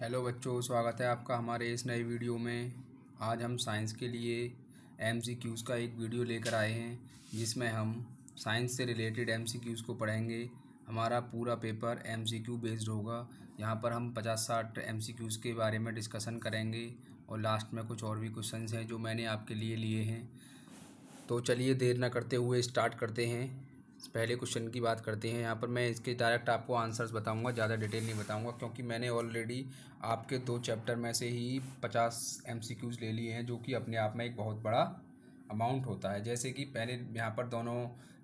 hello बच्चों स्वागत है आपका हमारे इस नए वीडियो में आज हम साइंस के लिए एम क्यूज़ का एक वीडियो लेकर आए हैं जिसमें हम साइंस से रिलेटेड एम सी क्यूज़ को पढ़ेंगे हमारा पूरा paper M C Q based होगा यहाँ पर हम पचास साठ एम सी क्यूज़ के बारे में डिस्कसन करेंगे और लास्ट में कुछ और भी क्वेश्चन हैं जो मैंने आपके लिए लिए हैं तो चलिए देर ना करते हुए स्टार्ट करते हैं पहले क्वेश्चन की बात करते हैं यहाँ पर मैं इसके डायरेक्ट आपको आंसर्स बताऊंगा ज़्यादा डिटेल नहीं बताऊंगा क्योंकि मैंने ऑलरेडी आपके दो चैप्टर में से ही पचास एमसीक्यूज ले लिए हैं जो कि अपने आप में एक बहुत बड़ा अमाउंट होता है जैसे कि पहले यहाँ पर दोनों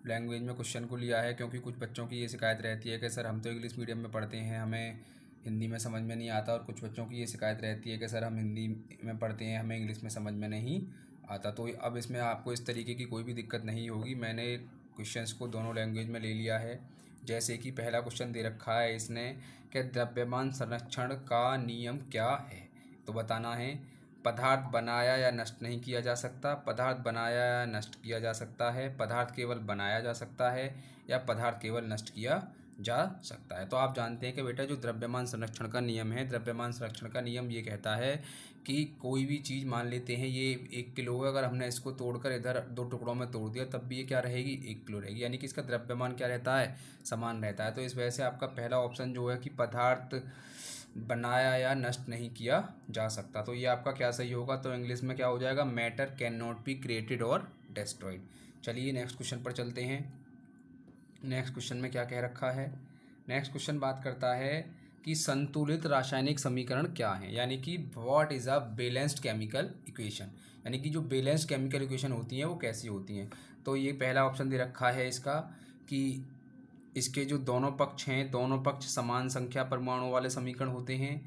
लैंग्वेज में क्वेश्चन को लिया है क्योंकि कुछ बच्चों की ये शिकायत रहती है कि सर हम तो इंग्लिश मीडियम में पढ़ते हैं हमें हिंदी में समझ में नहीं आता और कुछ बच्चों की ये शिकायत रहती है कि सर हम हिंदी में पढ़ते हैं हमें इंग्लिश में समझ में नहीं आता तो अब इसमें आपको इस तरीके की कोई भी दिक्कत नहीं होगी मैंने क्वेश्चंस को दोनों लैंग्वेज में ले लिया है जैसे कि पहला क्वेश्चन दे रखा है इसने कि द्रव्यमान संरक्षण का नियम क्या है तो बताना है पदार्थ बनाया या नष्ट नहीं किया जा सकता पदार्थ बनाया या नष्ट किया जा सकता है पदार्थ केवल बनाया जा सकता है या पदार्थ केवल नष्ट किया जा सकता है तो आप जानते हैं कि बेटा जो द्रव्यमान संरक्षण का नियम है द्रव्यमान संरक्षण का नियम ये कहता है कि कोई भी चीज़ मान लेते हैं ये एक किलो है अगर हमने इसको तोड़कर इधर दो टुकड़ों में तोड़ दिया तब भी ये क्या रहेगी एक किलो रहेगी यानी कि इसका द्रव्यमान क्या रहता है समान रहता है तो इस वजह से आपका पहला ऑप्शन जो है कि पदार्थ बनाया या नष्ट नहीं किया जा सकता तो ये आपका क्या सही होगा तो इंग्लिश में क्या हो जाएगा matter can not be created और डिस्ट्रॉयड चलिए नेक्स्ट क्वेश्चन पर चलते हैं नेक्स्ट क्वेश्चन में क्या कह रखा है नेक्स्ट क्वेश्चन बात करता है कि संतुलित रासायनिक समीकरण क्या है यानी कि what is a balanced chemical equation यानी कि जो बैलेंस्ड केमिकल इक्वेशन होती हैं वो कैसी होती हैं तो ये पहला ऑप्शन दे रखा है इसका कि इसके जो दोनों पक्ष हैं दोनों पक्ष समान संख्या परमाणु वाले समीकरण होते हैं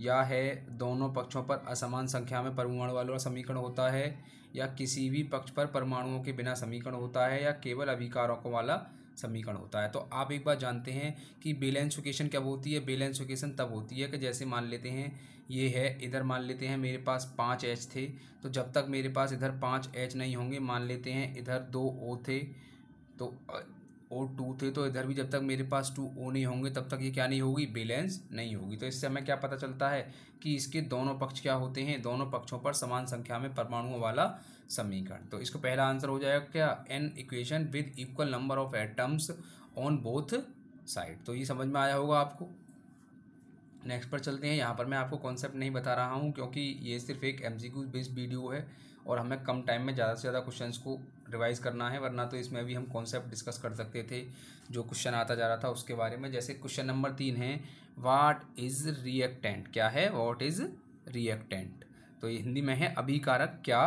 या है दोनों पक्षों पर असमान संख्या में परमाणु वालों समीकरण होता है या किसी भी पक्ष पर परमाणुओं के बिना समीकरण होता है या केवल अभिकारकों वाला समीकरण होता है तो आप एक बार जानते हैं कि बेलेंस वोकेशन कब होती है बेलेंस वोकेशन तब होती है कि जैसे मान लेते हैं ये है इधर मान लेते हैं मेरे पास पाँच एच थे तो जब तक मेरे पास इधर पाँच एच नहीं होंगे मान लेते हैं इधर दो ओ थे तो ओ टू थे तो इधर भी जब तक मेरे पास टू ओ नहीं होंगे तब तक ये क्या नहीं होगी बैलेंस नहीं होगी तो इससे हमें क्या पता चलता है कि इसके दोनों पक्ष क्या होते हैं दोनों पक्षों पर समान संख्या में परमाणुओं वाला समीकरण तो इसका पहला आंसर हो जाएगा क्या an equation with equal number of atoms on both side तो ये समझ में आया होगा आपको नेक्स्ट पर चलते हैं यहाँ पर मैं आपको कॉन्सेप्ट नहीं बता रहा हूँ क्योंकि ये सिर्फ एक एम सी बेस्ड वीडियो है और हमें कम टाइम में ज़्यादा से ज़्यादा क्वेश्चंस को रिवाइज़ करना है वरना तो इसमें भी हम कॉन्सेप्ट डिस्कस कर सकते थे जो क्वेश्चन आता जा रहा था उसके बारे में जैसे क्वेश्चन नंबर तीन है वाट इज़ रिएक्टेंट क्या है वाट इज़ रिएक्टेंट तो हिंदी में है अभिकारक क्या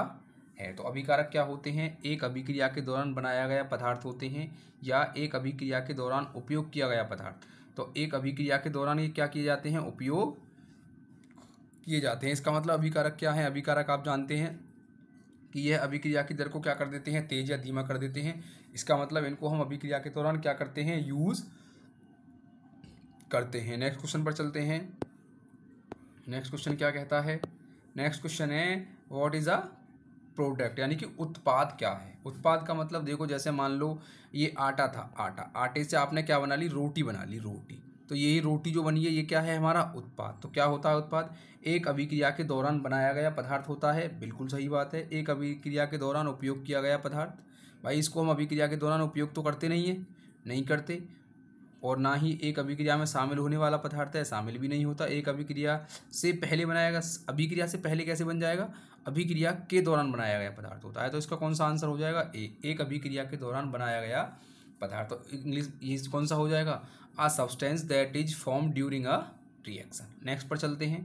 है तो अभिकारक क्या होते हैं एक अभिक्रिया के दौरान बनाया गया पदार्थ होते हैं या एक अभिक्रिया के दौरान उपयोग किया गया पदार्थ तो एक अभिक्रिया के दौरान ये क्या किए जाते हैं उपयोग किए जाते हैं इसका मतलब अभिकारक क्या है अभिकारक आप जानते हैं कि यह अभिक्रिया की दर को क्या कर देते हैं तेज या धीमा कर देते हैं इसका मतलब इनको हम अभिक्रिया के दौरान क्या करते हैं यूज़ करते हैं नेक्स्ट क्वेश्चन पर चलते हैं नेक्स्ट क्वेश्चन क्या कहता है नेक्स्ट क्वेश्चन है व्हाट इज़ अ प्रोडक्ट यानी कि उत्पाद क्या है उत्पाद का मतलब देखो जैसे मान लो ये आटा था आटा आटे से आपने क्या बना ली रोटी बना ली रोटी तो यही रोटी जो बनी है ये क्या है हमारा उत्पाद तो क्या होता है उत्पाद एक अभिक्रिया के दौरान बनाया गया पदार्थ होता है बिल्कुल सही बात है एक अभिक्रिया के दौरान उपयोग किया गया पदार्थ भाई इसको हम अभिक्रिया के दौरान उपयोग तो करते नहीं है नहीं करते और ना ही एक अभिक्रिया में शामिल होने वाला पदार्थ है शामिल भी नहीं होता एक अभिक्रिया से पहले बनाया गया अभिक्रिया से पहले कैसे बन जाएगा अभिक्रिया के दौरान बनाया गया पदार्थ होता है तो इसका कौन सा आंसर हो जाएगा ए एक अभिक्रिया के दौरान बनाया गया पदार्थ तो इंग्लिश ये कौन सा हो जाएगा a substance that is form during a reaction next पर चलते हैं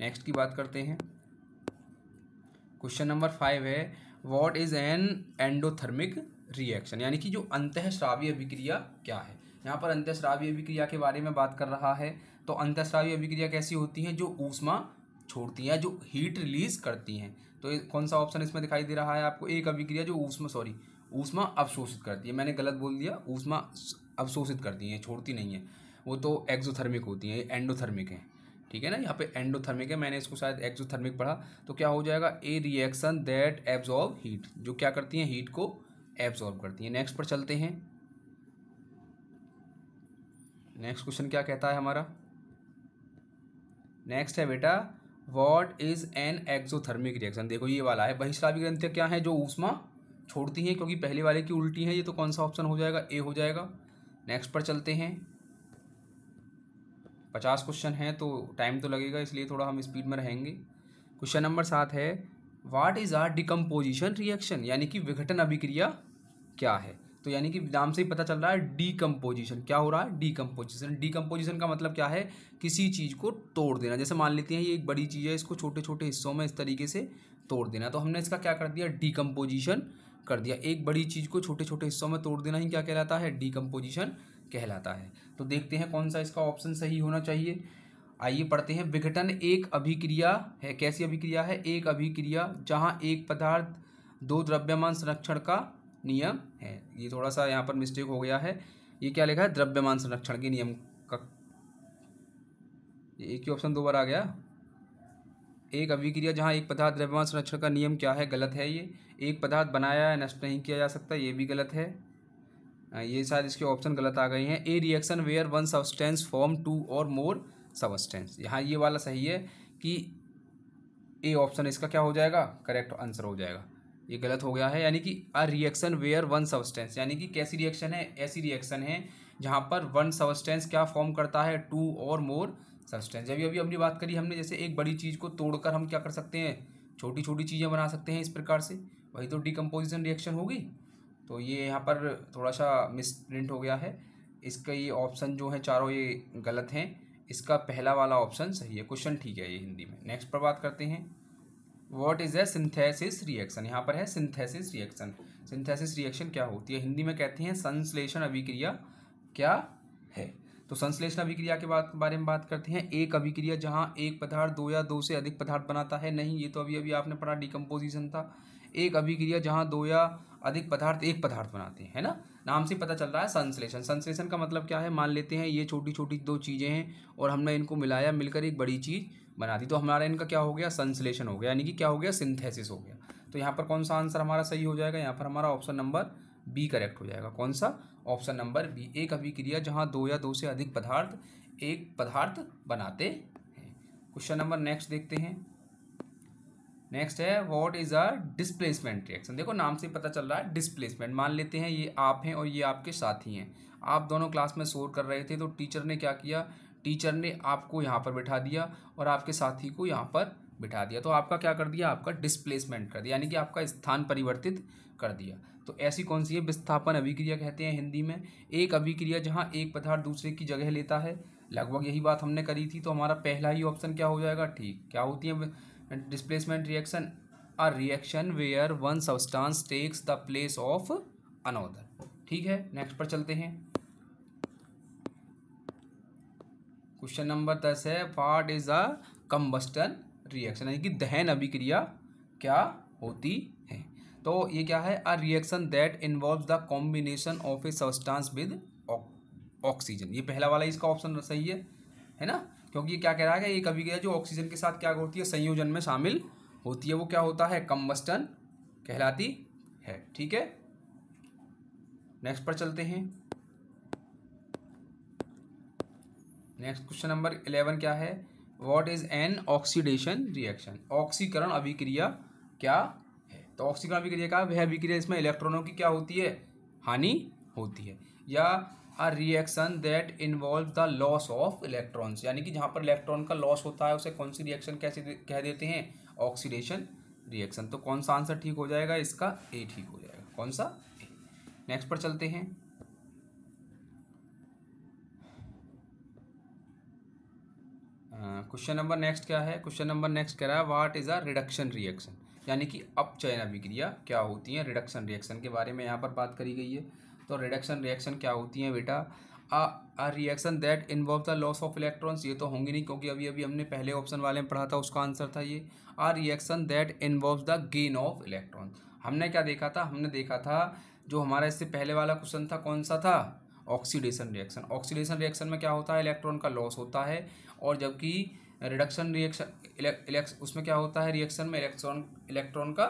नेक्स्ट की बात करते हैं क्वेश्चन नंबर फाइव है what is an endothermic reaction यानी कि जो अंत श्रावी अभिक्रिया क्या है यहाँ पर अंत्यश्रावी अभिक्रिया के बारे में बात कर रहा है तो अंत्यश्रावी अभिक्रिया कैसी होती है जो ऊष्मा छोड़ती हैं जो हीट रिलीज करती हैं तो कौन सा ऑप्शन इसमें दिखाई दे रहा है आपको एक अभिक्रिया जो ऊष्मा सॉरी ऊष्मा अवशोषित करती है मैंने गलत बोल दिया ऊष्मा अवशोषित करती हैं छोड़ती नहीं है वो तो एक्जोथर्मिक होती हैं एंडोथर्मिक हैं ठीक है ना यहाँ पे एंडोथर्मिक है मैंने इसको शायद एक्जोथर्मिक पढ़ा तो क्या हो जाएगा a reaction that absorb heat जो क्या करती हैं हीट को एब्जॉर्व करती हैं नेक्स्ट पर चलते हैं नेक्स्ट क्वेश्चन क्या कहता है हमारा नेक्स्ट है बेटा what is an exothermic reaction देखो ये वाला है बहिश्रावी ग्रंथियाँ क्या है जो ऊष्मा छोड़ती हैं क्योंकि पहले वाले की उल्टी है ये तो कौन सा ऑप्शन हो जाएगा ए हो जाएगा नेक्स्ट पर चलते हैं पचास क्वेश्चन हैं तो टाइम तो लगेगा इसलिए थोड़ा हम स्पीड में रहेंगे क्वेश्चन नंबर सात है what is a decomposition reaction यानी कि विघटन अभिक्रिया क्या है तो यानी कि नाम से ही पता चल रहा है डीकम्पोजिशन क्या हो रहा है डीकम्पोजिशन डीकम्पोजिशन का मतलब क्या है किसी चीज़ को तोड़ देना जैसे मान लेते हैं ये एक बड़ी चीज़ है इसको छोटे छोटे हिस्सों में इस तरीके से तोड़ देना तो हमने इसका क्या कर दिया डीकम्पोजिशन कर दिया एक बड़ी चीज़ को छोटे छोटे हिस्सों में तोड़ देना ही क्या कहलाता है डीकम्पोजिशन कहलाता है तो देखते हैं कौन सा इसका ऑप्शन सही होना चाहिए आइए पढ़ते हैं विघटन एक अभिक्रिया है कैसी अभिक्रिया है एक अभिक्रिया जहाँ एक पदार्थ दो द्रव्यमान संरक्षण का नियम है ये थोड़ा सा यहाँ पर मिस्टेक हो गया है ये क्या लिखा है द्रव्यमान संरक्षण के नियम का एक ही ऑप्शन दो बार आ गया एक अभिक्रिया जहाँ एक पदार्थ द्रव्यमान संरक्षण का नियम क्या है गलत है ये एक पदार्थ बनाया है नष्ट नहीं किया जा सकता ये भी गलत है ये शायद इसके ऑप्शन गलत आ गए हैं a reaction where one substance form two और मोर सबस्टेंस यहाँ ये वाला सही है कि ए ऑप्शन इसका क्या हो जाएगा करेक्ट आंसर हो जाएगा ये गलत हो गया है यानी कि a reaction where one substance यानी कि कैसी रिएक्शन है ऐसी रिएक्शन है जहाँ पर वन सब्सटेंस क्या फॉर्म करता है टू और मोर सब्सटेंस जब अभी हमने बात करी हमने जैसे एक बड़ी चीज़ को तोड़कर हम क्या कर सकते हैं छोटी छोटी चीज़ें बना सकते हैं इस प्रकार से वही तो डिकम्पोजिशन रिएक्शन होगी तो ये यहाँ पर थोड़ा सा मिस प्रिंट हो गया है इसका ये ऑप्शन जो है चारों ये गलत हैं इसका पहला वाला ऑप्शन सही है क्वेश्चन ठीक है ये हिंदी में नेक्स्ट पर बात करते हैं what is a synthesis reaction यहाँ पर है सिंथेसिस रिएक्शन सिंथेसिस रिएक्शन क्या होती है हिंदी में कहते हैं संश्लेषण अभिक्रिया क्या है तो संश्लेषण अभिक्रिया के बात बारे में बात करते हैं एक अभिक्रिया जहाँ एक पदार्थ दो या दो से अधिक पदार्थ बनाता है नहीं ये तो अभी अभी आपने पढ़ा डिकम्पोजिशन था एक अभिक्रिया जहाँ दो या अधिक पदार्थ एक पदार्थ बनाते हैं है ना नाम से पता चल रहा है संश्लेषण संश्लेषण का मतलब क्या है मान लेते हैं ये छोटी छोटी दो चीज़ें हैं और हमने इनको मिलाया मिलकर एक बड़ी चीज़ बना दी तो हमारा इनका क्या हो गया संश्लेषण हो गया यानी कि क्या हो गया सिंथेसिस हो गया तो यहाँ पर कौन सा आंसर हमारा सही हो जाएगा यहाँ पर हमारा ऑप्शन नंबर बी करेक्ट हो जाएगा कौन सा ऑप्शन नंबर बी एक अभिक्रिया जहाँ दो या दो से अधिक पदार्थ एक पदार्थ बनाते हैं क्वेश्चन नंबर नेक्स्ट देखते हैं नेक्स्ट है what is a displacement reaction देखो नाम से पता चल रहा है डिस्प्लेसमेंट मान लेते हैं ये आप हैं और ये आपके साथी हैं आप दोनों क्लास में शोर कर रहे थे तो टीचर ने क्या किया टीचर ने आपको यहाँ पर बिठा दिया और आपके साथी को यहाँ पर बिठा दिया तो आपका क्या कर दिया आपका डिस्प्लेसमेंट कर दिया यानी कि आपका स्थान परिवर्तित कर दिया तो ऐसी कौन सी है विस्थापन अभिक्रिया कहते हैं हिंदी में एक अभिक्रिया जहाँ एक पदार्थ दूसरे की जगह लेता है लगभग यही बात हमने करी थी तो हमारा पहला ही ऑप्शन क्या हो जाएगा ठीक क्या होती है displacement reaction a reaction where one substance takes the place of another ठीक है नेक्स्ट पर चलते हैं क्वेश्चन नंबर दस है what is a combustion reaction यानी कि दहन अभिक्रिया क्या होती है तो ये क्या है a reaction that involve the combination of a substance with oxygen ये पहला वाला इसका ऑप्शन सही है है ना क्योंकि ये क्या कह रहा है एक अभिक्रिया जो ऑक्सीजन के साथ क्या होती है संयोजन में शामिल होती है वो क्या होता है कम्बस्टन कहलाती है ठीक है नेक्स्ट पर चलते हैं नेक्स्ट क्वेश्चन नंबर इलेवन क्या है what is an oxidation reaction ऑक्सीकरण अभिक्रिया क्या है तो ऑक्सीकरण अभिक्रिया क्या वह अभिक्रिया इसमें इलेक्ट्रॉनों की क्या होती है हानि होती है या a reaction that involve the loss of electrons यानी कि जहाँ पर इलेक्ट्रॉन का लॉस होता है उसे कौन सी रिएक्शन कैसे कह देते हैं ऑक्सीडेशन रिएक्शन तो कौन सा आंसर ठीक हो जाएगा इसका ए ठीक हो जाएगा कौन सा ए नेक्स्ट पर चलते हैं क्वेश्चन नंबर नेक्स्ट क्या है क्वेश्चन नंबर नेक्स्ट कह रहा है what is a reduction reaction यानी कि अपचयन अभिक्रिया क्या होती है रिडक्शन रिएक्शन के बारे में यहाँ पर बात करी गई है तो रिडक्शन रिएक्शन क्या होती है बेटा a reaction that involve the loss of electrons ये तो होंगे नहीं क्योंकि अभी अभी हमने पहले ऑप्शन वाले में पढ़ा था उसका आंसर था ये a reaction that involve the gain of electrons हमने क्या देखा था हमने देखा था जो हमारा इससे पहले वाला क्वेश्चन था कौन सा था ऑक्सीडेशन रिएक्शन ऑक्सीडेशन रिएक्शन में क्या होता है इलेक्ट्रॉन का लॉस होता है और जबकि रिडक्शन रिएक्शन उसमें क्या होता है रिएक्शन में इलेक्ट्रॉन इलेक्ट्रॉन का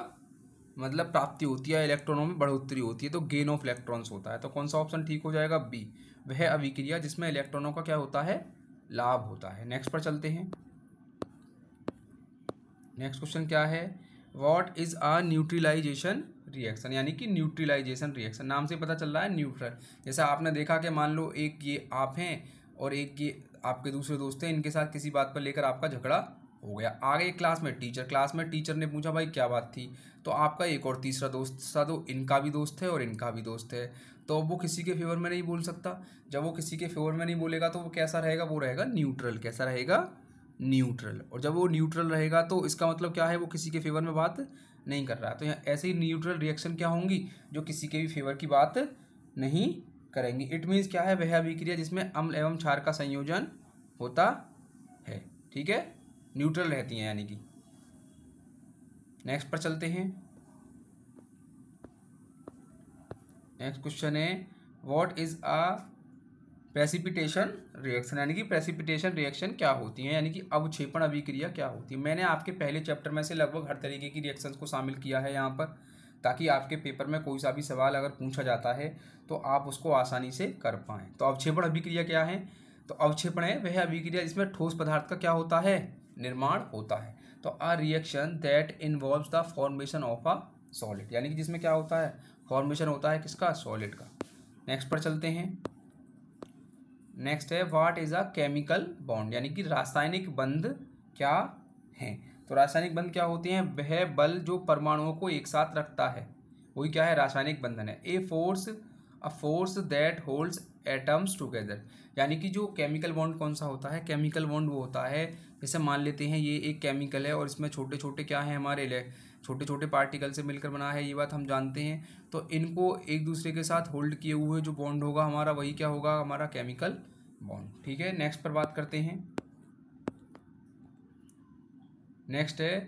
मतलब प्राप्ति होती है इलेक्ट्रॉनों में बढ़ोतरी होती है तो गेन ऑफ इलेक्ट्रॉन्स होता है तो कौन सा ऑप्शन ठीक हो जाएगा बी वह अभिक्रिया जिसमें इलेक्ट्रॉनों का क्या होता है लाभ होता है नेक्स्ट पर चलते हैं नेक्स्ट क्वेश्चन क्या है what is a neutralisation reaction यानी कि न्यूट्रिलाइजेशन रिएक्शन नाम से पता चल रहा है न्यूट्रल जैसा आपने देखा कि मान लो एक ये आप हैं और एक ये आपके दूसरे दोस्त हैं इनके साथ किसी बात पर लेकर आपका झगड़ा हो गया आगे क्लास में टीचर क्लास में टीचर ने पूछा भाई क्या बात थी तो आपका एक और तीसरा दोस्त था तो इनका भी दोस्त है और इनका भी दोस्त है तो अब वो किसी के फेवर में नहीं बोल सकता जब वो किसी के फेवर में नहीं बोलेगा तो वो कैसा रहेगा वो रहेगा न्यूट्रल कैसा रहेगा न्यूट्रल और जब वो न्यूट्रल रहेगा तो इसका मतलब क्या है वो किसी के फेवर में बात नहीं कर रहा है तो यहाँ ऐसे ही न्यूट्रल रिएक्शन क्या होंगी जो किसी के भी फेवर की बात नहीं करेंगे इट मीन्स क्या है वह अभिक्रिया जिसमें अम्ल एवं क्षार का संयोजन होता है ठीक है न्यूट्रल रहती हैं यानी कि नेक्स्ट पर चलते हैं नेक्स्ट क्वेश्चन है what is a precipitation reaction यानी कि प्रेसिपिटेशन रिएक्शन क्या होती है यानी कि अवक्षेपण अभिक्रिया क्या होती है मैंने आपके पहले चैप्टर में से लगभग हर तरीके की रिएक्शंस को शामिल किया है यहाँ पर ताकि आपके पेपर में कोई सा भी सवाल अगर पूछा जाता है तो आप उसको आसानी से कर पाएँ तो अवक्षेपण अभिक्रिया क्या है तो अवक्षेपण है वह अभिक्रिया जिसमें ठोस पदार्थ का क्या होता है निर्माण होता है तो a reaction that involve the formation of a solid यानी कि जिसमें क्या होता है फॉर्मेशन होता है किसका सॉलिड का नेक्स्ट पर चलते हैं नेक्स्ट है what is a chemical bond यानी कि रासायनिक बंध क्या है तो रासायनिक बंध क्या होते हैं वह बल जो परमाणुओं को एक साथ रखता है वही क्या है रासायनिक बंधन है a force a force that holds atoms together यानी कि जो केमिकल बॉन्ड कौन सा होता है केमिकल बॉन्ड वो होता है जैसे मान लेते हैं ये एक केमिकल है और इसमें छोटे छोटे क्या हैं हमारे लिए छोटे छोटे पार्टिकल से मिलकर बना है ये बात हम जानते हैं तो इनको एक दूसरे के साथ होल्ड किए हुए जो बॉन्ड होगा हमारा वही क्या होगा हमारा केमिकल बॉन्ड ठीक है नेक्स्ट पर बात करते हैं नेक्स्ट है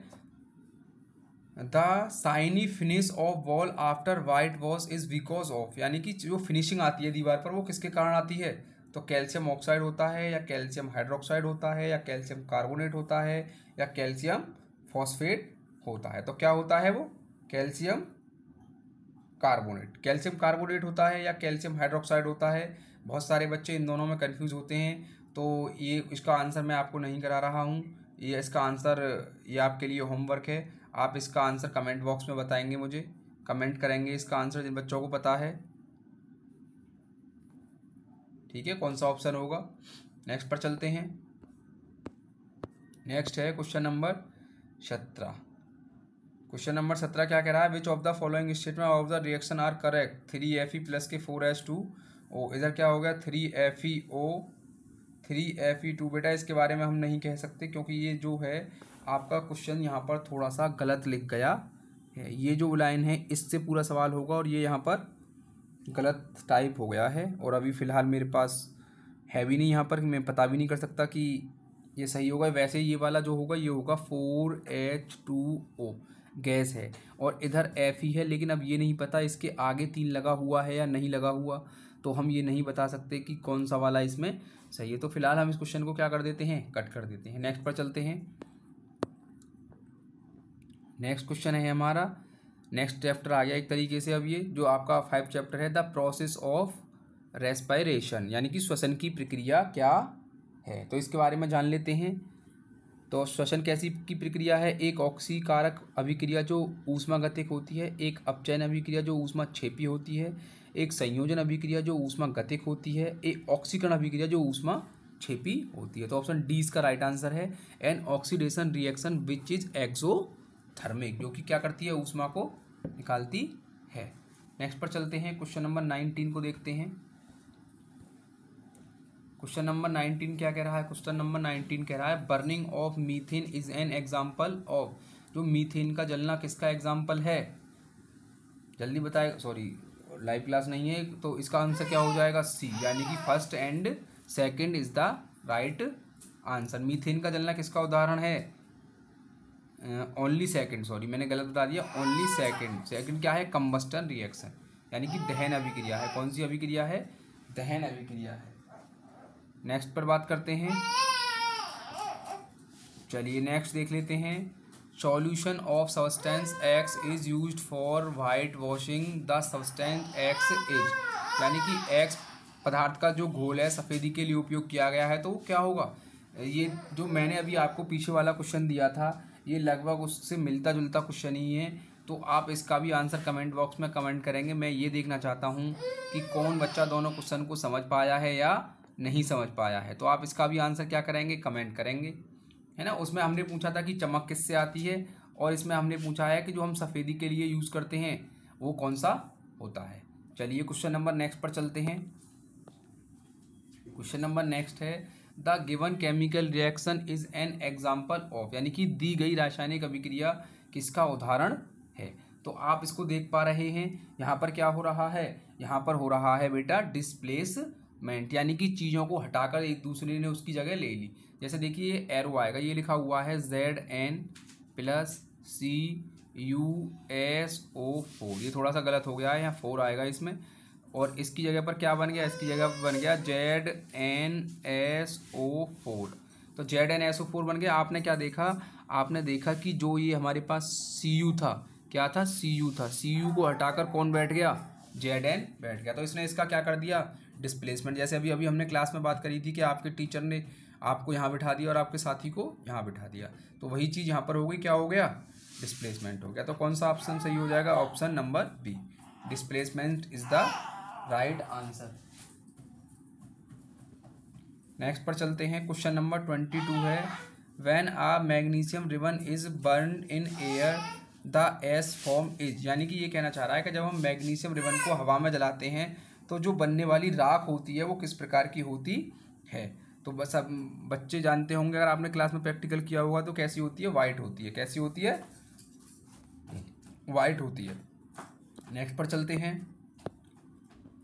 the shiny finish of wall after whitewash is because of यानी कि जो फिनिशिंग आती है दीवार पर वो किसके कारण आती है तो कैल्शियम ऑक्साइड होता है या कैल्शियम हाइड्रोक्साइड होता है या कैल्शियम कार्बोनेट होता है या कैल्शियम फॉस्फेट होता है तो क्या होता है वो कैल्शियम कार्बोनेट कैल्शियम कार्बोनेट होता है या कैल्शियम हाइड्रोक्साइड होता है बहुत सारे बच्चे इन दोनों में कन्फ्यूज़ होते हैं तो ये इसका आंसर मैं आपको नहीं करा रहा हूँ ये इसका आंसर ये आपके लिए होमवर्क है आप इसका आंसर कमेंट बॉक्स में बताएंगे मुझे कमेंट करेंगे इसका आंसर जिन बच्चों को पता है ठीक है कौन सा ऑप्शन होगा नेक्स्ट पर चलते हैं नेक्स्ट है क्वेश्चन नंबर सत्रह क्वेश्चन नंबर सत्रह क्या कह रहा है which of the following statement of the reaction are correct three F E plus K four S two O इधर क्या हो गया three F E O three F E two बेटा इसके बारे में हम नहीं कह सकते क्योंकि ये जो है आपका क्वेश्चन यहाँ पर थोड़ा सा गलत लिख गया है ये जो लाइन है इससे पूरा सवाल होगा और ये यहाँ पर गलत टाइप हो गया है और अभी फ़िलहाल मेरे पास है भी नहीं यहाँ पर मैं पता भी नहीं कर सकता कि ये सही होगा वैसे ये वाला जो होगा ये होगा four H two O gas है और इधर एफ ही है लेकिन अब ये नहीं पता इसके आगे तीन लगा हुआ है या नहीं लगा हुआ तो हम ये नहीं बता सकते कि कौन सा वाला इसमें सही है तो फिलहाल हम इस क्वेश्चन को क्या कर देते हैं कट कर देते हैं नेक्स्ट पर चलते हैं नेक्स्ट क्वेश्चन है हमारा नेक्स्ट चैप्टर आ गया एक तरीके से अब ये जो आपका फाइव चैप्टर है द प्रोसेस ऑफ रेस्पायरेशन यानी कि श्वसन की प्रक्रिया क्या है तो इसके बारे में जान लेते हैं तो श्वसन कैसी की प्रक्रिया है एक ऑक्सीकारक अभिक्रिया जो गतिक होती है एक अपचयन अभिक्रिया जो ऊष्मा छेपी होती है एक संयोजन अभिक्रिया जो ऊष्मा गतिक होती है एक ऑक्सीकरण अभिक्रिया जो ऊष्मा छेपी होती है तो ऑप्शन डी इसका राइट आंसर है an oxidation reaction which is exothermic जो कि क्या करती है ऊष्मा को निकालती है नेक्स्ट पर चलते हैं क्वेश्चन नंबर नाइनटीन को देखते हैं क्वेश्चन नंबर नाइनटीन क्या कह रहा है क्वेश्चन नंबर नाइनटीन कह रहा है burning of methane is an example of जो मीथेन का जलना किसका एग्जाम्पल है जल्दी बताए सॉरी लाइव क्लास नहीं है तो इसका आंसर क्या हो जाएगा सी यानी कि first and second is the right answer methane का जलना किसका उदाहरण है ओनली सेकंड सॉरी मैंने गलत बता दिया ओनली सेकंड सेकंड क्या है कम्बस्टन रिएक्शन यानी कि दहन अभिक्रिया है कौन सी अभिक्रिया है दहन अभिक्रिया है नेक्स्ट पर बात करते हैं चलिए नेक्स्ट देख लेते हैं solution of substance X is use for whitewashing the substance X is यानी कि एक्स पदार्थ का जो घोल है सफ़ेदी के लिए उपयोग किया गया है तो वो क्या होगा ये जो मैंने अभी आपको पीछे वाला क्वेश्चन दिया था ये लगभग उससे मिलता जुलता क्वेश्चन ही है तो आप इसका भी आंसर कमेंट बॉक्स में कमेंट करेंगे मैं ये देखना चाहता हूँ कि कौन बच्चा दोनों क्वेश्चन को समझ पाया है या नहीं समझ पाया है तो आप इसका भी आंसर क्या करेंगे कमेंट करेंगे है ना उसमें हमने पूछा था कि चमक किससे आती है और इसमें हमने पूछा है कि जो हम सफ़ेदी के लिए यूज़ करते हैं वो कौन सा होता है चलिए क्वेश्चन नंबर नेक्स्ट पर चलते हैं क्वेश्चन नंबर नेक्स्ट है the given chemical reaction is an example of यानी कि दी गई रासायनिक अभिक्रिया किसका उदाहरण है तो आप इसको देख पा रहे हैं यहाँ पर क्या हो रहा है यहाँ पर हो रहा है बेटा डिस्प्लेस मेंट यानी कि चीज़ों को हटाकर एक दूसरे ने उसकी जगह ले ली जैसे देखिए एरो आएगा ये लिखा हुआ है Z N plus C U S O four ये थोड़ा सा गलत हो गया है यहाँ फोर आएगा इसमें और इसकी जगह पर क्या बन गया इसकी जगह पर बन गया Z N S O four तो Z N S O four बन गया आपने क्या देखा आपने देखा कि जो ये हमारे पास सी यू था क्या था सी यू था सी यू को हटाकर कौन बैठ गया जेड एन बैठ गया तो इसने इसका क्या कर दिया डिस्प्लेसमेंट जैसे अभी अभी हमने क्लास में बात करी थी कि आपके टीचर ने आपको यहाँ बिठा दिया और आपके साथी को यहाँ बिठा दिया तो वही चीज़ यहाँ पर हो गई क्या हो गया डिस्प्लेसमेंट हो गया तो कौन सा ऑप्शन सही हो जाएगा option number B displacement is the right answer next पर चलते हैं क्वेश्चन नंबर ट्वेंटी टू है when a magnesium ribbon is burn in air the ash form is यानी कि ये कहना चाह रहा है कि जब हम मैग्नीशियम रिबन को हवा में जलाते हैं तो जो बनने वाली राख होती है वो किस प्रकार की होती है तो बस अब बच्चे जानते होंगे अगर आपने क्लास में प्रैक्टिकल किया होगा तो कैसी होती है वाइट होती है कैसी होती है वाइट होती है नेक्स्ट पर चलते हैं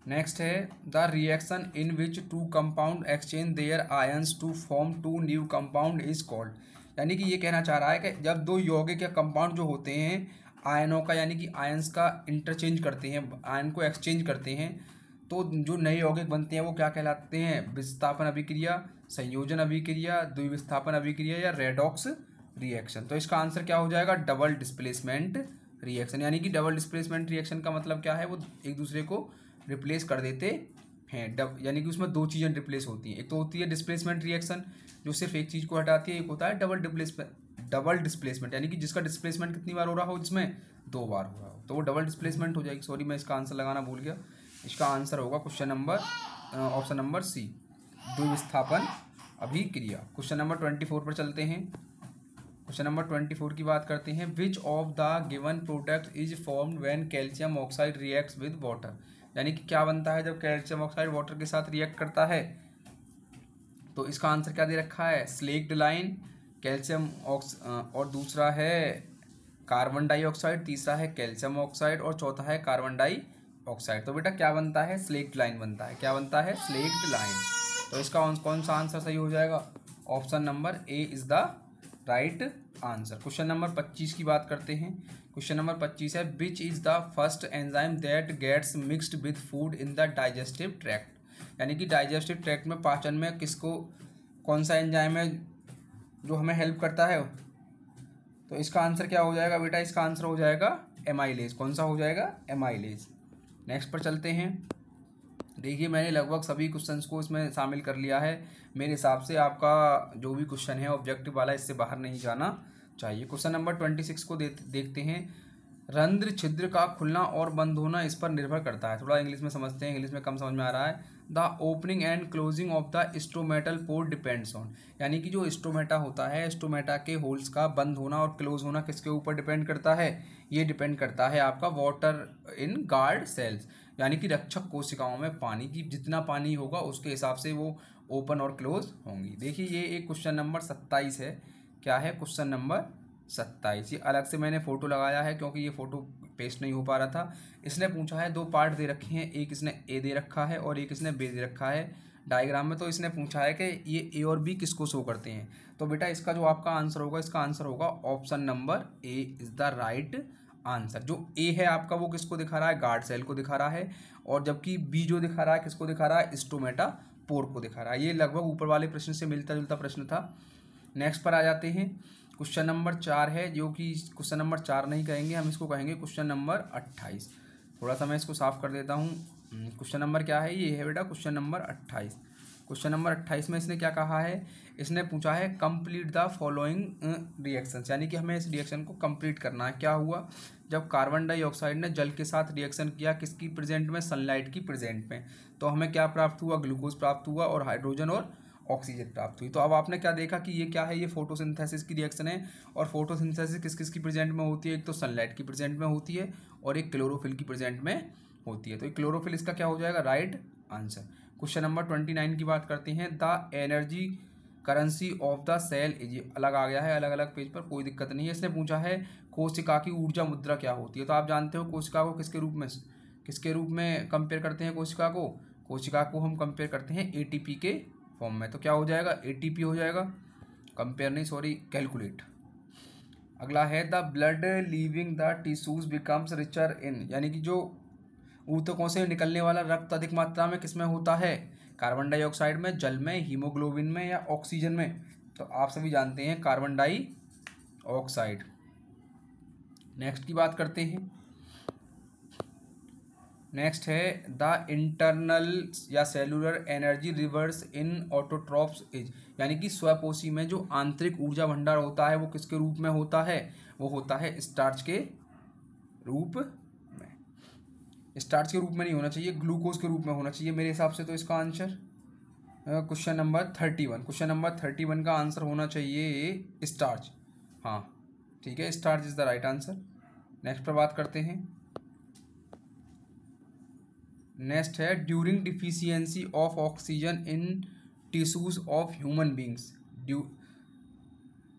नेक्स्ट है the reaction in which two compound exchange their ions to form two new compound is called यानी कि ये कहना चाह रहा है कि जब दो यौगिक या कंपाउंड जो होते हैं आयनों का यानी कि आयंस का इंटरचेंज करते हैं आयन को एक्सचेंज करते हैं तो जो नए यौगिक बनते हैं वो क्या कहलाते हैं विस्थापन अभिक्रिया संयोजन अभिक्रिया द्विविस्थापन अभिक्रिया या रेडॉक्स रिएक्शन तो इसका आंसर क्या हो जाएगा डबल डिस्प्लेसमेंट रिएक्शन यानी कि डबल डिस्प्लेसमेंट रिएक्शन का मतलब क्या है वो एक दूसरे को रिप्लेस कर देते हैं डब यानी कि उसमें दो चीज़ें रिप्लेस होती हैं एक तो होती है डिस्प्लेसमेंट रिएक्शन जो सिर्फ एक चीज़ को हटाती है एक होता है डबल डिप्लेसमेंट डबल डिस्प्लेसमेंट यानी कि जिसका डिस्प्लेसमेंट कितनी बार हो रहा हो इसमें दो बार हो रहा हो तो वो डबल डिस्प्लेसमेंट हो जाएगी सॉरी मैं इसका आंसर लगाना भूल गया इसका आंसर होगा question number option number C दुविस्थापन अभिक्रिया क्वेश्चन नंबर ट्वेंटी फोर पर चलते हैं क्वेश्चन नंबर ट्वेंटी फोर की बात करते हैं which of the given product is formed when calcium oxide reacts with water यानी कि क्या बनता है जब कैल्शियम ऑक्साइड वाटर के साथ रिएक्ट करता है तो इसका आंसर क्या दे रखा है स्लेक्ड लाइन कैल्शियम ऑक्स और दूसरा है कार्बन डाइऑक्साइड तीसरा है कैल्शियम ऑक्साइड और चौथा है कार्बन डाई ऑक्साइड तो बेटा क्या बनता है स्लेक्ट लाइन बनता है क्या बनता है स्लेक्ट लाइन तो इसका कौन सा आंसर सही हो जाएगा option number A is the right answer question number पच्चीस की बात करते हैं क्वेश्चन नंबर पच्चीस है which is the first enzyme that gets mixed with food in the digestive tract यानी कि डाइजेस्टिव ट्रैक्ट में पाचन में किसको कौन सा एंजाइम है जो हमें हेल्प करता है तो इसका आंसर क्या हो जाएगा बेटा इसका आंसर हो जाएगा एमाइलेज कौन सा हो जाएगा एमाइलेज नेक्स्ट पर चलते हैं देखिए मैंने लगभग सभी क्वेश्चंस को इसमें शामिल कर लिया है मेरे हिसाब से आपका जो भी क्वेश्चन है ऑब्जेक्टिव वाला इससे बाहर नहीं जाना चाहिए क्वेश्चन नंबर ट्वेंटी सिक्स को दे, देखते हैं रंध्र छिद्र का खुलना और बंद होना इस पर निर्भर करता है थोड़ा इंग्लिश में समझते हैं इंग्लिश में कम समझ में आ रहा है the opening and closing of the stomatal pore depends on यानी कि जो स्टोमेटा होता है स्टोमेटा के होल्स का बंद होना और क्लोज होना किसके ऊपर डिपेंड करता है ये डिपेंड करता है आपका वाटर इन गार्ड सेल्स यानी कि रक्षक कोशिकाओं में पानी की जितना पानी होगा उसके हिसाब से वो ओपन और क्लोज होंगी देखिए ये एक क्वेश्चन नंबर सत्ताईस है क्या है क्वेश्चन नंबर सत्ताईस ये अलग से मैंने फ़ोटो लगाया है क्योंकि ये फ़ोटो पेस्ट नहीं हो पा रहा था इसने पूछा है दो पार्ट दे रखे हैं एक इसने ए दे रखा है और एक इसने बे दे रखा है डायग्राम में तो इसने पूछा है कि ये ए और बी किसको शो करते हैं तो बेटा इसका जो आपका आंसर होगा इसका आंसर होगा option number A is the right answer जो ए है आपका वो किसको दिखा रहा है गार्ड सेल को दिखा रहा है और जबकि बी जो दिखा रहा है किसको दिखा रहा है स्टोमेटा पोर को दिखा रहा है ये लगभग ऊपर वाले प्रश्न से मिलता जुलता प्रश्न था नेक्स्ट पर आ जाते हैं क्वेश्चन नंबर चार है जो कि क्वेश्चन नंबर चार नहीं कहेंगे हम इसको कहेंगे क्वेश्चन नंबर अट्ठाईस थोड़ा सा मैं इसको साफ कर देता हूँ हम्म, क्वेश्चन नंबर क्या है ये है बेटा क्वेश्चन नंबर अट्ठाईस क्वेश्चन नंबर अट्ठाईस में इसने क्या कहा है इसने पूछा है कंप्लीट द फॉलोइंग रिएक्शन यानी कि हमें इस रिएक्शन को कंप्लीट करना है क्या हुआ जब कार्बन डाइऑक्साइड ने जल के साथ रिएक्शन किया किसकी प्रेजेंट में सनलाइट की प्रेजेंट में तो हमें क्या प्राप्त हुआ ग्लूकोज प्राप्त हुआ और हाइड्रोजन और ऑक्सीजन प्राप्त हुई तो अब आपने क्या देखा कि ये क्या है ये फोटोसिंथेसिस की रिएक्शन है और फोटोसिंथेसिस किस किस की प्रेजेंट में होती है एक तो सनलाइट की प्रेजेंट में होती है और एक क्लोरोफिल की प्रेजेंट में होती है तो एक क्लोरोफिल इसका क्या हो जाएगा right answer question number twenty nine की बात करते हैं the energy currency of the cell ये अलग आ गया है अलग अलग पेज पर कोई दिक्कत नहीं है इसने पूछा है कोशिका की ऊर्जा मुद्रा क्या होती है तो आप जानते हो कोशिका को किसके रूप में किसके रूप में कंपेयर करते हैं कोशिका को कोशिका को हम कंपेयर करते हैं एटीपी के फॉर्म में तो क्या हो जाएगा ए हो जाएगा कंपेयर नहीं सॉरी कैलकुलेट अगला है the blood leaving the tissues becomes richer in यानी कि जो ऊतकों से निकलने वाला रक्त अधिक मात्रा में किस में होता है कार्बन डाइऑक्साइड में जल में हीमोग्लोबिन में या ऑक्सीजन में तो आप सभी जानते हैं कार्बन डाई ऑक्साइड नेक्स्ट की बात करते हैं नेक्स्ट है द इंटरनल या cellular energy reverse in autotrophs is यानी कि स्वपोषी में जो आंतरिक ऊर्जा भंडार होता है वो किसके रूप में होता है वो होता है स्टार्च के रूप में स्टार्च के रूप में नहीं होना चाहिए ग्लूकोज के रूप में होना चाहिए मेरे हिसाब से तो इसका answer question number thirty one question number thirty one का आंसर होना चाहिए स्टार्च हाँ ठीक है starch is the right answer next पर बात करते हैं नेक्स्ट है during deficiency of oxygen in tissues of human beings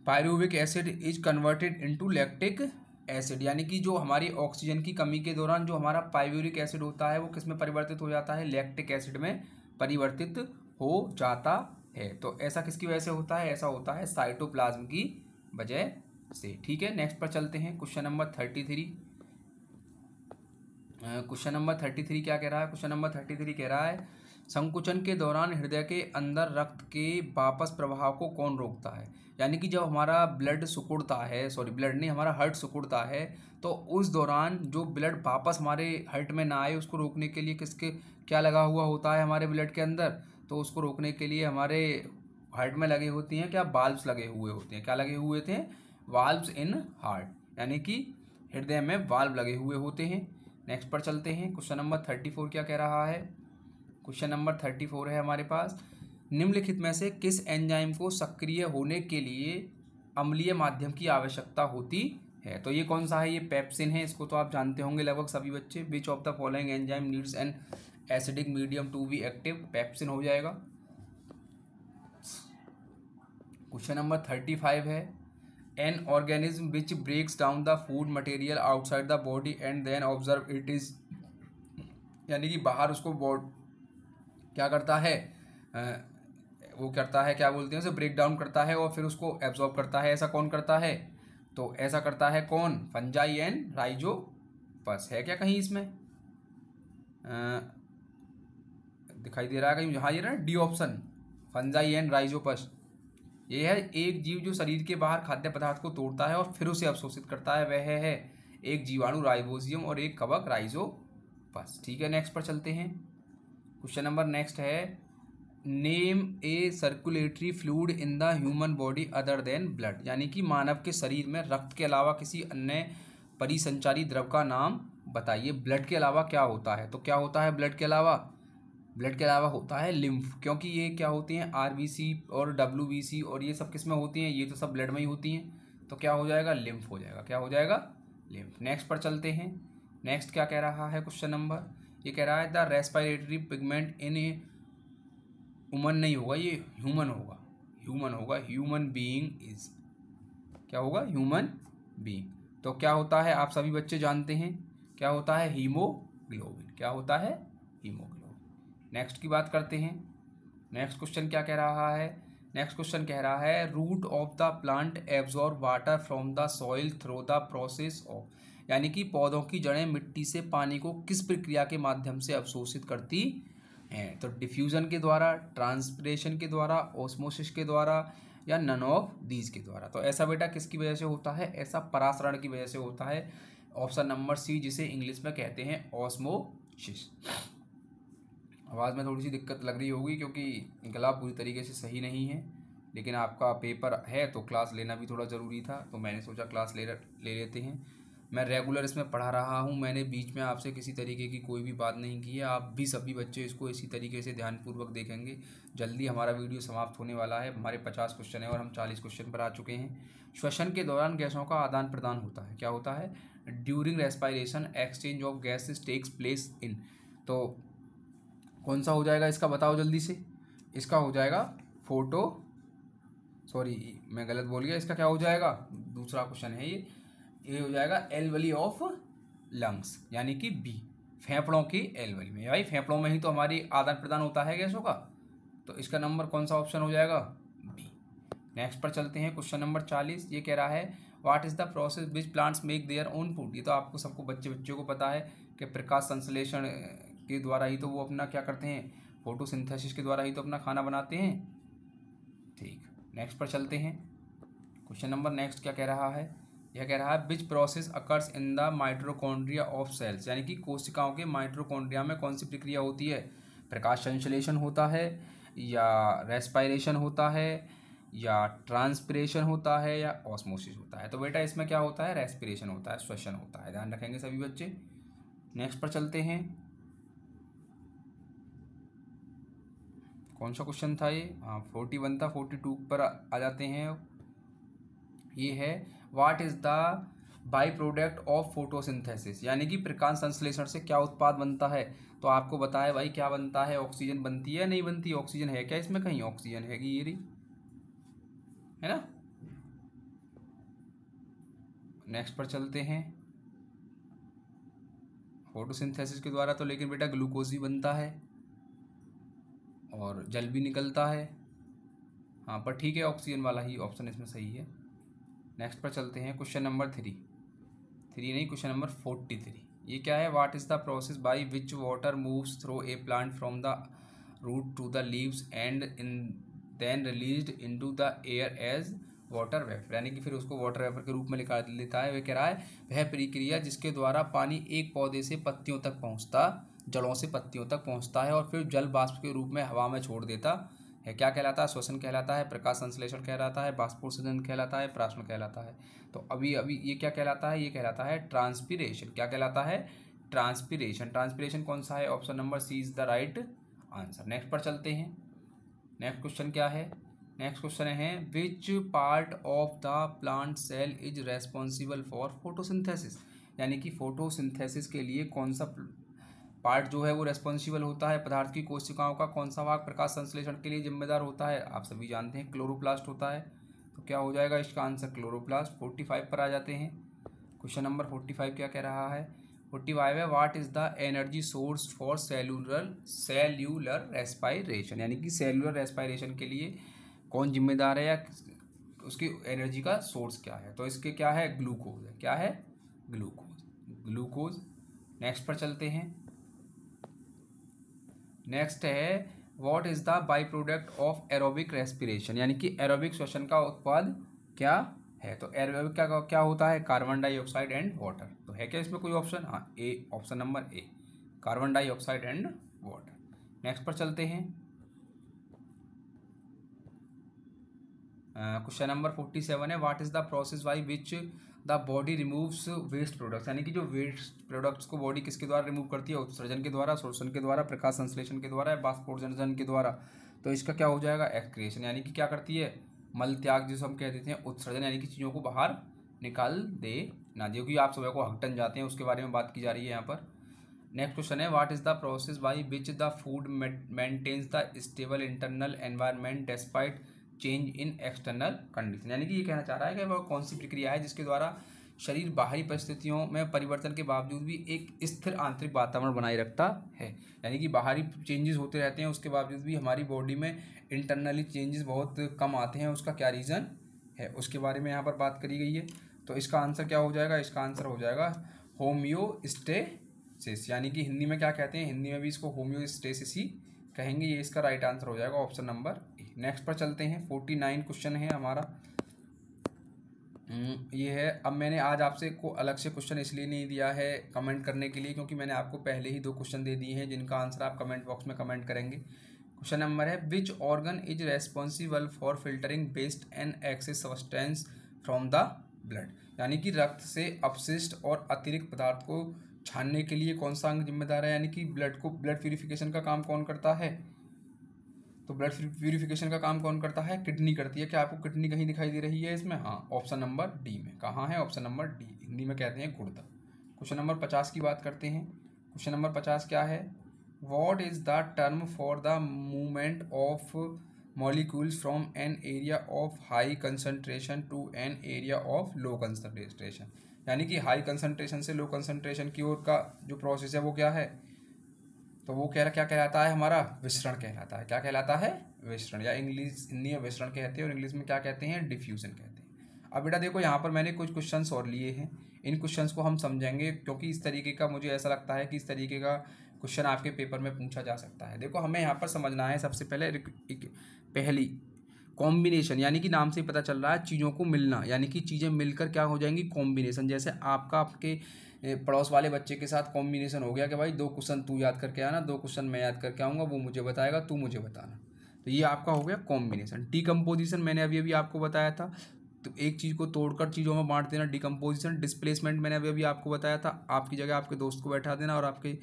pyruvic acid is converted into lactic acid यानी कि जो हमारी ऑक्सीजन की कमी के दौरान जो हमारा पायरूरिक एसिड होता है वो किस में परिवर्तित हो जाता है लैक्टिक एसिड में परिवर्तित हो जाता है तो ऐसा किसकी वजह से होता है ऐसा होता है साइटोप्लाज्म की वजह से ठीक है नेक्स्ट पर चलते हैं question number thirty three question number thirty three क्या कह रहा है क्वेश्चन नंबर थर्टी थ्री कह रहा है संकुचन के दौरान हृदय के अंदर रक्त के वापस प्रवाह को कौन रोकता है यानी कि जब हमारा ब्लड सुकुड़ता है सॉरी ब्लड नहीं हमारा हर्ट सुकुड़ता है तो उस दौरान जो ब्लड वापस हमारे हर्ट में ना आए उसको रोकने के लिए किसके क्या लगा हुआ होता है हमारे ब्लड के अंदर तो उसको रोकने के लिए हमारे हार्ट में लगे होती हैं क्या बाल्ब्स लगे हुए होते हैं क्या लगे हुए थे वाल्ब्स इन हार्ट यानी कि हृदय में वाल्व लगे हुए होते हैं नेक्स्ट पर चलते हैं क्वेश्चन नंबर थर्टी फोर क्या कह रहा है क्वेश्चन नंबर थर्टी फोर है हमारे पास निम्नलिखित में से किस एंजाइम को सक्रिय होने के लिए अम्लीय माध्यम की आवश्यकता होती है तो ये कौन सा है ये पेप्सिन है इसको तो आप जानते होंगे लगभग सभी बच्चे which of the following enzyme needs an acidic medium to be active pepsin हो जाएगा क्वेश्चन नंबर थर्टी फाइव है an organism which breaks down the food material outside the body and then observe it is यानी कि बाहर उसको baud क्या करता है वो करता है क्या बोलते हैं उसे ब्रेक डाउन करता है और फिर उसको एब्जॉर्ब करता है ऐसा कौन करता है तो ऐसा करता है कौन फंजाई एन राइजो बस है क्या कहीं इसमें आ, दिखाई दे रहा है कहीं हाँ ये रहा D option fungi rhizo rhizopus यह है एक जीव जो शरीर के बाहर खाद्य पदार्थ को तोड़ता है और फिर उसे अवशोषित करता है वह है एक जीवाणु राइबोजियम और एक कवक राइजो बस ठीक है नेक्स्ट पर चलते हैं क्वेश्चन नंबर नेक्स्ट है name a circulatory fluid in the human body other than blood यानी कि मानव के शरीर में रक्त के अलावा किसी अन्य परिसंचारी द्रव का नाम बताइए ब्लड के अलावा क्या होता है तो क्या होता है ब्लड के अलावा ब्लड के अलावा होता है लिम्फ क्योंकि ये क्या होती हैं आर और डब्ल्यू और ये सब किस में होती हैं ये तो सब ब्लड में ही होती हैं तो क्या हो जाएगा लिम्फ हो जाएगा क्या हो जाएगा लिम्फ नेक्स्ट पर चलते हैं नेक्स्ट क्या कह रहा है क्वेश्चन नंबर ये कह रहा है the respiratory pigment in a human नहीं होगा ये ह्यूमन होगा ह्यूमन होगा ह्यूमन बीइंग इज क्या होगा ह्यूमन बीइंग तो क्या होता है आप सभी बच्चे जानते हैं क्या होता है हीमोग्लोबिन क्या होता है हीमो नेक्स्ट की बात करते हैं नेक्स्ट क्वेश्चन क्या कह रहा है नेक्स्ट क्वेश्चन कह रहा है root of the plant absorb water from the soil through the process of यानी कि पौधों की जड़ें मिट्टी से पानी को किस प्रक्रिया के माध्यम से अवशोषित करती हैं तो डिफ्यूज़न के द्वारा ट्रांसप्रेशन के द्वारा ओस्मोसिस के द्वारा या नन ऑफ दीज के द्वारा तो ऐसा बेटा किसकी वजह से होता है ऐसा परासरण की वजह से होता है ऑप्शन नंबर सी जिसे इंग्लिश में कहते हैं ऑस्मोसिस आवाज़ में थोड़ी सी दिक्कत लग रही होगी क्योंकि गला पूरी तरीके से सही नहीं है लेकिन आपका पेपर है तो क्लास लेना भी थोड़ा ज़रूरी था तो मैंने सोचा क्लास ले ले लेते हैं मैं रेगुलर इसमें पढ़ा रहा हूँ मैंने बीच में आपसे किसी तरीके की कोई भी बात नहीं की है आप भी सभी बच्चे इसको इसी तरीके से ध्यानपूर्वक देखेंगे जल्दी हमारा वीडियो समाप्त होने वाला है हमारे पचास क्वेश्चन है और हम चालीस क्वेश्चन पर आ चुके हैं श्वसन के दौरान गैसों का आदान प्रदान होता है क्या होता है during respiration exchange of gases takes place in तो कौन सा हो जाएगा इसका बताओ जल्दी से इसका हो जाएगा फोटो सॉरी मैं गलत बोल गया इसका क्या हो जाएगा दूसरा क्वेश्चन है ये ये हो जाएगा एलवली ऑफ लंग्स यानी कि बी फेफड़ों की एलवली में भाई फेफड़ों में ही तो हमारी आदान प्रदान होता है गैसों का तो इसका नंबर कौन सा ऑप्शन हो जाएगा बी नेक्स्ट पर चलते हैं क्वेश्चन नंबर चालीस ये कह रहा है what is the process which plants make their own food ये तो आपको सबको बच्चे बच्चों को पता है कि प्रकाश संश्लेषण के द्वारा ही तो वो अपना क्या करते हैं फोटोसिंथेसिस के द्वारा ही तो अपना खाना बनाते हैं ठीक नेक्स्ट पर चलते हैं क्वेश्चन नंबर नेक्स्ट क्या कह रहा है यह कह रहा है which process occurs in the mitochondria of cells यानी कि कोशिकाओं के माइट्रोकोन्ड्रिया में कौन सी प्रक्रिया होती है प्रकाश संश्लेषण होता है या रेस्पायरेशन होता है या ट्रांसपिरेशन होता है या ऑस्मोसिस होता है तो बेटा इसमें क्या होता है रेस्पिरेशन होता है श्वसन होता है ध्यान रखेंगे सभी बच्चे नेक्स्ट पर चलते हैं कौन सा क्वेश्चन था ये हाँ फोर्टी वन था फोर्टी टू पर आ, जाते हैं ये है what is the by product of photosynthesis यानी कि प्रकाश संश्लेषण से क्या उत्पाद बनता है तो आपको बताए भाई क्या बनता है ऑक्सीजन बनती है या नहीं बनती ऑक्सीजन है क्या इसमें कहीं ऑक्सीजन है कि ये रही है ना नेक्स्ट पर चलते हैं फोटोसिंथेसिस के द्वारा तो लेकिन बेटा ग्लूकोज भी बनता है और जल भी निकलता है हाँ पर ठीक है ऑक्सीजन वाला ही ऑप्शन इसमें सही है नेक्स्ट पर चलते हैं क्वेश्चन नंबर थ्री थ्री नहीं क्वेश्चन नंबर फोर्टी थ्री ये क्या है what is the process by which water moves through a plant from the root to the leaves and in then release into the air as water vapour यानी कि फिर उसको water vapour के रूप में निकाल लेता है वह कह रहा है वह प्रक्रिया जिसके द्वारा पानी एक पौधे से पत्तियों तक पहुँचता जलों से पत्तियों तक पहुंचता है और फिर जल बाष्प के रूप में हवा में छोड़ देता है क्या कहलाता है श्वसन कहलाता है प्रकाश संश्लेषण कहलाता है बाष्पोत्सर्जन कहलाता है प्राश्न कहलाता है तो अभी अभी ये क्या कहलाता है ये कहलाता है ट्रांसपीरेशन क्या कहलाता है ट्रांसपीरेशन ट्रांसपीरेशन कौन सा है option number C is the right answer next पर चलते हैं नेक्स्ट क्वेश्चन क्या है नेक्स्ट क्वेश्चन है which part of the plant cell is responsible for photosynthesis यानी कि फोटोसिंथेसिस के लिए कौन सा पार्ट जो है वो रेस्पॉन्सिबल होता है पदार्थ की कोशिकाओं का कौन सा भाग प्रकाश संश्लेषण के लिए जिम्मेदार होता है आप सभी जानते हैं क्लोरोप्लास्ट होता है तो क्या हो जाएगा इसका आंसर क्लोरोप्लास्ट फोर्टी फाइव पर आ जाते हैं क्वेश्चन नंबर फोर्टी फाइव क्या कह रहा है फोर्टी फाइव है what is the energy source for cellular cellular respiration यानी कि सेलुलर रेस्पायरेशन के लिए कौन जिम्मेदार है या उसकी एनर्जी का सोर्स क्या है तो इसके क्या है ग्लूकोज है क्या है ग्लूकोज ग्लूकोज नेक्स्ट पर चलते हैं नेक्स्ट है what is the by product of aerobic respiration यानी कि एरोबिक श्वसन का उत्पाद क्या है तो एरोबिक का क्या होता है कार्बन डाइऑक्साइड एंड वाटर तो है क्या इसमें कोई ऑप्शन हाँ A option number A carbon dioxide and water next पर चलते हैं क्वेश्चन नंबर फोर्टी सेवन है what is the process by which the body removes waste products यानी कि जो वेस्ट प्रोडक्ट्स को बॉडी किसके द्वारा रिमूव करती है उत्सर्जन के द्वारा शोषण के द्वारा प्रकाश संश्लेषण के द्वारा या के द्वारा तो इसका क्या हो जाएगा एक्सक्रिएशन यानी कि क्या करती है मल त्याग जिसे हम कह देते हैं उत्सर्जन यानी कि चीज़ों को बाहर निकाल दे ना दे क्योंकि आप सुबह को हकटन जाते हैं उसके बारे में बात की जा रही है यहाँ पर नेक्स्ट क्वेश्चन है what is the process by which the food maintains the stable internal environment despite change in external condition यानी कि ये कहना चाह रहा है कि वह कौन सी प्रक्रिया है जिसके द्वारा शरीर बाहरी परिस्थितियों में परिवर्तन के बावजूद भी एक स्थिर आंतरिक वातावरण बनाए रखता है यानी कि बाहरी चेंजेस होते रहते हैं उसके बावजूद भी हमारी बॉडी में इंटरनली चेंजेस बहुत कम आते हैं उसका क्या रीज़न है उसके बारे में यहाँ पर बात करी गई है तो इसका आंसर क्या हो जाएगा इसका आंसर हो जाएगा होम्योस्टेसिस यानी कि हिंदी में क्या कहते हैं हिंदी में भी इसको होम्योस्टेसिस ही कहेंगे ये इसका राइट आंसर हो जाएगा ऑप्शन नंबर नेक्स्ट पर चलते हैं फोर्टी नाइन क्वेश्चन है हमारा हम्म, ये है अब मैंने आज आपसे को अलग से क्वेश्चन इसलिए नहीं दिया है कमेंट करने के लिए क्योंकि मैंने आपको पहले ही दो क्वेश्चन दे दिए हैं जिनका आंसर आप कमेंट बॉक्स में कमेंट करेंगे क्वेश्चन नंबर है which organ is responsible for filtering waste and excess substance from the blood यानी कि रक्त से अपशिष्ट और अतिरिक्त पदार्थ को छानने के लिए कौन सा अंग जिम्मेदार है यानी कि ब्लड को ब्लड प्यूरिफिकेशन का काम कौन करता है तो ब्लड प्यूरिफिकेशन का काम कौन करता है किडनी करती है क्या आपको किडनी कहीं दिखाई दे रही है इसमें हाँ ऑप्शन नंबर डी में कहाँ है ऑप्शन नंबर डी हिंदी में कहते हैं गुर्दा क्वेश्चन नंबर पचास की बात करते हैं क्वेश्चन नंबर पचास क्या है what is the term for the movement of molecules from an area of high concentration to an area of low concentration यानी कि हाई कंसनट्रेशन से लो कंसनट्रेशन की ओर का जो प्रोसेस है वो क्या है तो वो कह रहा क्या कहलाता है हमारा विसरण कहलाता है क्या कहलाता है विसरण या इंग्लिश हिंदी में विसरण कहते हैं और इंग्लिश में क्या कहते हैं डिफ्यूजन कहते हैं अब बेटा देखो यहाँ पर मैंने कुछ क्वेश्चंस और लिए हैं इन क्वेश्चंस को हम समझेंगे क्योंकि इस तरीके का मुझे ऐसा लगता है कि इस तरीके का क्वेश्चन आपके पेपर में पूछा जा सकता है देखो हमें यहाँ पर समझना है सबसे पहले एक पहली कॉम्बिनेशन यानी कि नाम से पता चल रहा है चीज़ों को मिलना यानी कि चीज़ें मिलकर क्या हो जाएंगी कॉम्बिनेशन जैसे आपका आपके पड़ोस वाले बच्चे के साथ कॉम्बिनेशन हो गया कि भाई दो क्वेश्चन तू याद करके आना दो क्वेश्चन मैं याद करके आऊँगा वो मुझे बताएगा तू मुझे बताना तो ये आपका हो गया कॉम्बिनेशन डिकम्पोजिशन मैंने अभी अभी आपको बताया था तो एक चीज़ को तोड़कर चीज़ों में बांट देना डिकम्पोजिशन डिस्प्लेसमेंट मैंने अभी अभी आपको बताया था आपकी जगह आपके दोस्त को बैठा देना और आपके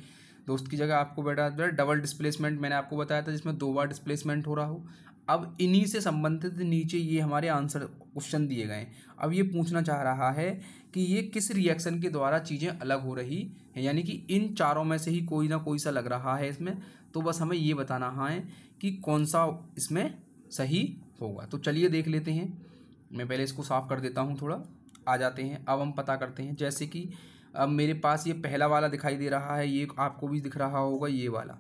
दोस्त की जगह आपको बैठा देना डबल डिस्प्लेसमेंट मैंने आपको बताया था जिसमें दो बार डिस्प्लेसमेंट हो रहा हो अब इन्हीं से संबंधित नीचे ये हमारे आंसर क्वेश्चन दिए गए हैं अब ये पूछना चाह रहा है कि ये किस रिएक्शन के द्वारा चीज़ें अलग हो रही हैं यानी कि इन चारों में से ही कोई ना कोई सा लग रहा है इसमें तो बस हमें ये बताना है कि कौन सा इसमें सही होगा तो चलिए देख लेते हैं मैं पहले इसको साफ़ कर देता हूँ थोड़ा आ जाते हैं अब हम पता करते हैं जैसे कि अब मेरे पास ये पहला वाला दिखाई दे रहा है ये आपको भी दिख रहा होगा ये वाला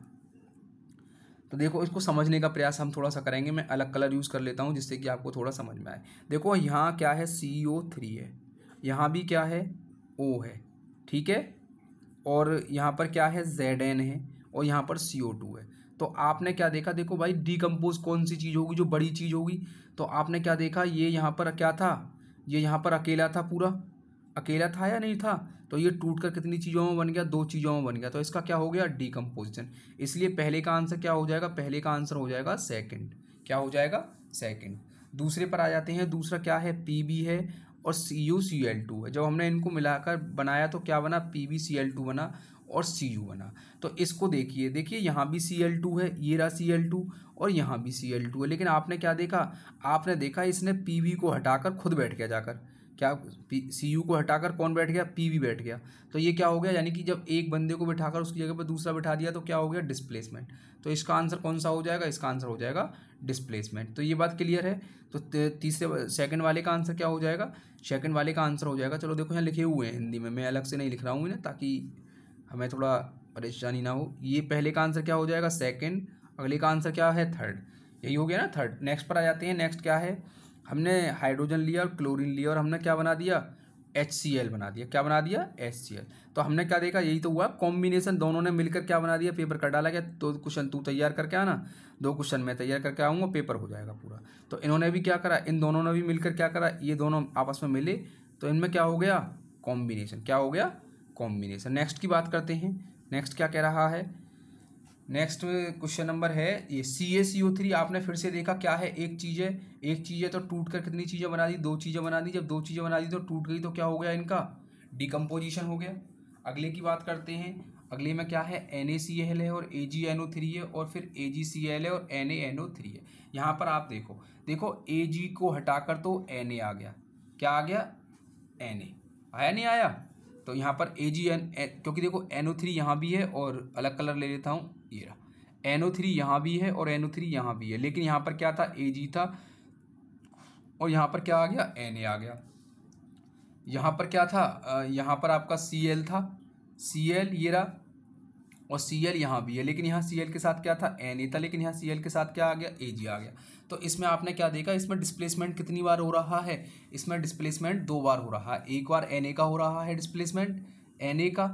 तो देखो इसको समझने का प्रयास हम थोड़ा सा करेंगे मैं अलग कलर यूज़ कर लेता हूँ जिससे कि आपको थोड़ा समझ में आए देखो यहाँ क्या है सी ओ थ्री है यहाँ भी क्या है ओ है ठीक है और यहाँ पर क्या है जेड एन है और यहाँ पर सी ओ टू है तो आपने क्या देखा देखो भाई डिकम्पोज कौन सी चीज़ होगी जो बड़ी चीज़ होगी तो आपने क्या देखा ये यहाँ पर क्या था ये यहाँ पर अकेला था पूरा अकेला था या नहीं था तो ये टूट कर कितनी चीज़ों में बन गया दो चीज़ों में बन गया तो इसका क्या हो गया डीकम्पोजिशन इसलिए पहले का आंसर क्या हो जाएगा पहले का आंसर हो जाएगा सेकंड क्या हो जाएगा सेकंड दूसरे पर आ जाते हैं दूसरा क्या है पी बी है और C U C L two है जब हमने इनको मिलाकर बनाया तो क्या बना P B C L two बना और सी यू बना तो इसको देखिए देखिए यहाँ भी सी एल टू है ये रहा सी एल टू और यहाँ भी सी एल टू है लेकिन आपने क्या देखा आपने देखा इसने पी बी को हटाकर खुद बैठ गया जाकर क्या सी यू को हटाकर कौन बैठ गया पी वी बैठ गया तो ये क्या हो गया यानी कि जब एक बंदे को बैठाकर उसकी जगह पर दूसरा बैठा दिया तो क्या हो गया डिस्प्लेसमेंट तो इसका आंसर कौन सा हो जाएगा इसका आंसर हो जाएगा डिस्प्लेसमेंट तो ये बात क्लियर है तो तीसरे सेकंड वाले का आंसर क्या हो जाएगा सेकंड वाले का आंसर हो जाएगा चलो देखो यहाँ लिखे हुए हैं हिंदी में मैं अलग से नहीं लिख रहा हूँ इन्हें ताकि हमें थोड़ा परेशानी ना हो ये पहले का आंसर क्या हो जाएगा सेकेंड अगले का आंसर क्या है थर्ड यही हो गया ना थर्ड नेक्स्ट पर आ जाते हैं नेक्स्ट क्या है हमने हाइड्रोजन लिया और क्लोरीन लिया और हमने क्या बना दिया एच सी एल बना दिया क्या बना दिया एच सी एल तो हमने क्या देखा यही तो हुआ कॉम्बिनेशन दोनों ने मिलकर क्या बना दिया पेपर कर डाला गया दो क्वेश्चन तू तैयार करके आना दो क्वेश्चन मैं तैयार करके आऊँगा पेपर हो जाएगा पूरा तो इन्होंने भी क्या करा इन दोनों ने भी मिलकर क्या करा ये दोनों आपस में मिले तो इनमें क्या हो गया कॉम्बिनेशन क्या हो गया कॉम्बिनेशन नेक्स्ट की बात करते हैं नेक्स्ट क्या कह रहा है नेक्स्ट क्वेश्चन नंबर है ये सी ए सी ओ थ्री आपने फिर से देखा क्या है एक चीज़ है एक चीज़ है तो टूट कर कितनी चीज़ें बना दी दो चीज़ें बना दी जब दो चीज़ें बना दी तो टूट गई तो क्या हो गया इनका डिकम्पोजिशन हो गया अगले की बात करते हैं अगले में क्या है एन ए सी एल है और ए जी एन ओ थ्री है और फिर ए जी सी एल है और N A N O three है यहाँ पर आप देखो देखो ए जी को हटाकर तो एन ए आ गया क्या आ गया एन ए आया नहीं आया तो यहाँ पर ए जी एन क्योंकि देखो एन ओ थ्री यहाँ भी है और अलग कलर ले लेता हूँ ये रहा एन ओ थ्री यहाँ भी है और एन ओ थ्री यहाँ भी है लेकिन यहाँ पर क्या था ए जी था और यहाँ पर क्या आ गया एन ए आ गया यहाँ पर क्या था यहाँ पर आपका सी एल था सी एल ये रहा और सी एल यहाँ भी है लेकिन यहाँ सी एल के साथ क्या था एन ए था लेकिन यहाँ सी एल के साथ क्या आ गया ए जी आ गया तो इसमें आपने क्या देखा इसमें डिस्प्लेसमेंट कितनी बार हो रहा है इसमें डिस्प्लेसमेंट दो बार हो रहा है एक बार एन ए का हो रहा है डिस्प्लेसमेंट एन ए का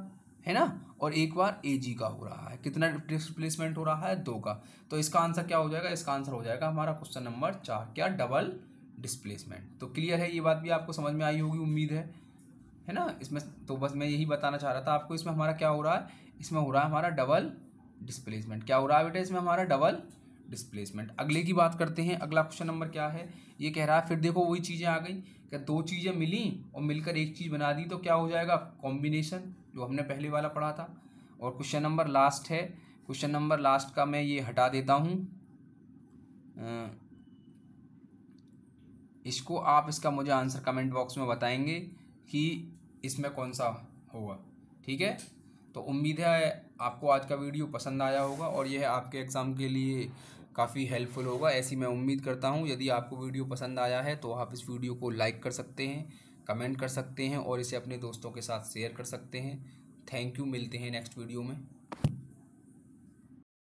है ना और एक बार ए जी का हो रहा है कितना डिस्प्लेसमेंट हो रहा है दो का तो इसका आंसर क्या हो जाएगा इसका आंसर हो जाएगा हमारा क्वेश्चन नंबर चार क्या डबल डिस्प्लेसमेंट तो क्लियर है ये बात भी आपको समझ में आई होगी उम्मीद है है ना इसमें तो बस मैं यही बताना चाह रहा था आपको इसमें हमारा क्या हो रहा है इसमें हो रहा है हमारा डबल डिस्प्लेसमेंट क्या हो रहा है बेटा इसमें हमारा डबल डिस्प्लेसमेंट अगले की बात करते हैं अगला क्वेश्चन नंबर क्या है ये कह रहा है फिर देखो वही चीज़ें आ गई क्या दो चीज़ें मिली और मिलकर एक चीज़ बना दी तो क्या हो जाएगा कॉम्बिनेशन जो हमने पहले वाला पढ़ा था और क्वेश्चन नंबर लास्ट है क्वेश्चन नंबर लास्ट का मैं ये हटा देता हूँ इसको आप इसका मुझे आंसर कमेंट बॉक्स में बताएंगे कि इसमें कौन सा होगा ठीक है तो उम्मीद है आपको आज का वीडियो पसंद आया होगा और यह आपके एग्ज़ाम के लिए काफ़ी हेल्पफुल होगा ऐसी मैं उम्मीद करता हूँ यदि आपको वीडियो पसंद आया है तो आप इस वीडियो को लाइक कर सकते हैं कमेंट कर सकते हैं और इसे अपने दोस्तों के साथ शेयर कर सकते हैं थैंक यू मिलते हैं नेक्स्ट वीडियो में